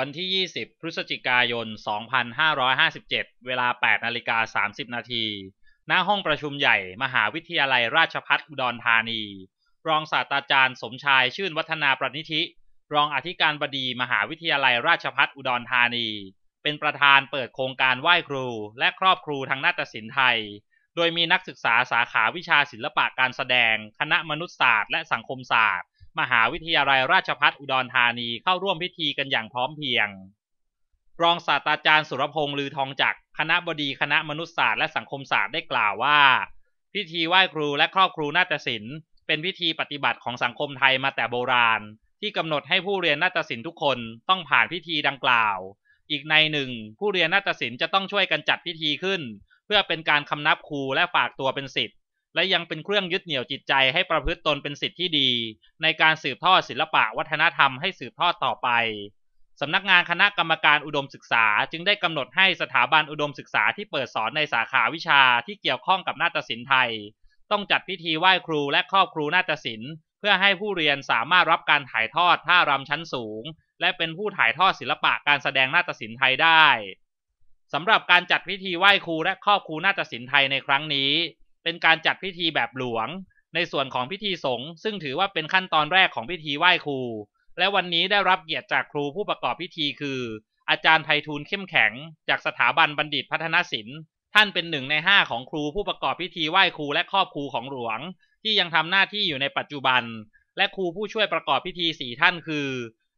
วันที่ 20 พฤศจิกายน 2557 เวลา 8นาฬิกา30 นาทีณห้องประชุมใหญ่ มหาวิทยาลัยราชพัฒอุดรธานี รองศาสตราจารย์สมชาย ชื่นวัฒนาประนิธิ รองอธิการบดีมหาวิทยาลัยราชพัฒอุดรธานี เป็นประธานเปิดโครงการไหว้ครู และครอบครูทางนาฏศิลป์ไทย โดยมีนักศึกษาสาขาวิชาศิลปะการแสดง คณะมนุษยศาสตร์และสังคมศาสตร์มหาวิทยาลัยราชพัฒอุดรธานีเข้าร่วมพิธีกันอย่างพร้อมเพียง รองศาสตราจารย์สุรพงษ์ลือทองจักคณะบดีคณะมนุษยศาสตร์และสังคมศาสตร์ได้กล่าวว่า พิธีไหว้ครูและครอบครูนาฏศิลป์เป็นพิธีปฏิบัติของสังคมไทยมาแต่โบราณที่กำหนดให้ผู้เรียนนาฏศิลป์ทุกคนต้องผ่านพิธีดังกล่าว อีกในหนึ่งผู้เรียนนาฏศิลป์จะต้องช่วยกันจัดพิธีขึ้นเพื่อเป็นการคำนับครูและฝากตัวเป็นศิษยและยังเป็นเครื่องยึดเหนี่ยวจิตใจให้ประพฤติตนเป็นสิทธิ์ที่ดี ในการสืบทอดศิลปะวัฒนธรรมให้ สืบทอดต่อไป สำนักงานคณะกรรมการอุดมศึกษา จึงได้กำหนดให้สถาบันอุดมศึกษาที่เปิดสอนในสาขาวิชาที่เกี่ยวข้องกับนาฏศิลป์ไทย ต้องจัดพิธีไหว้ครูและครอบครูนาฏศิลป์ เพื่อให้ผู้เรียนสามารถรับการถ่ายทอดท่ารำชั้นสูง และเป็นผู้ถ่ายทอดศิลปะการแสดงนาฏศิลป์ไทยได้สำหรับการจัดพิธีไหว้ครูและครอบครูนาฏศิลป์ไทยในครั้งนี้เป็นการจัดพิธีแบบหลวง ในส่วนของพิธีสงฆ์ซึ่งถือว่าเป็นขั้นตอนแรกของพิธีไหว้ครู และวันนี้ได้รับเกียรติจากครูผู้ประกอบพิธีคือ อาจารย์ไททูลเข้มแข็ง จากสถาบันบัณฑิตพัฒนศิลป์ ท่านเป็นหนึ่งในห้าของครูผู้ประกอบพิธีไหว้ครู และครอบครูของหลวง ที่ยังทำหน้าที่อยู่ในปัจจุบัน และครูผู้ช่วยประกอบพิธีสี่ท่านคือ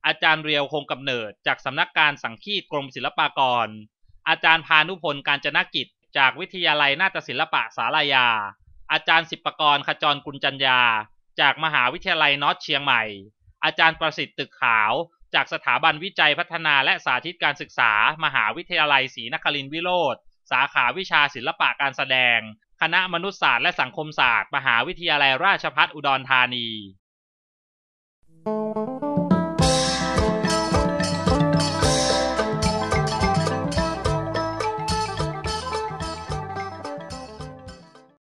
อาจารย์เรียวคงกำเนิด จากสำนักการสังคีตกรมศิลปากร อาจารย์พานุพลการจนกิจจากวิทยาลัยนาฏศิลปะสารยา อาจารย์สิบปกรณ์ขจรกุลจัญญา จากมหาวิทยาลัยนอตเชียงใหม่ อาจารย์ประสิทธิ์ตึกขาว จากสถาบันวิจัยพัฒนาและสาธิตการศึกษา มหาวิทยาลัยศรีนครินทร์วิโรธสาขาวิชาศิลปะการแสดง คณะมนุษยศาสตร์และสังคมศาสตร์ มหาวิทยาลัยราชภัฏอุดรธานี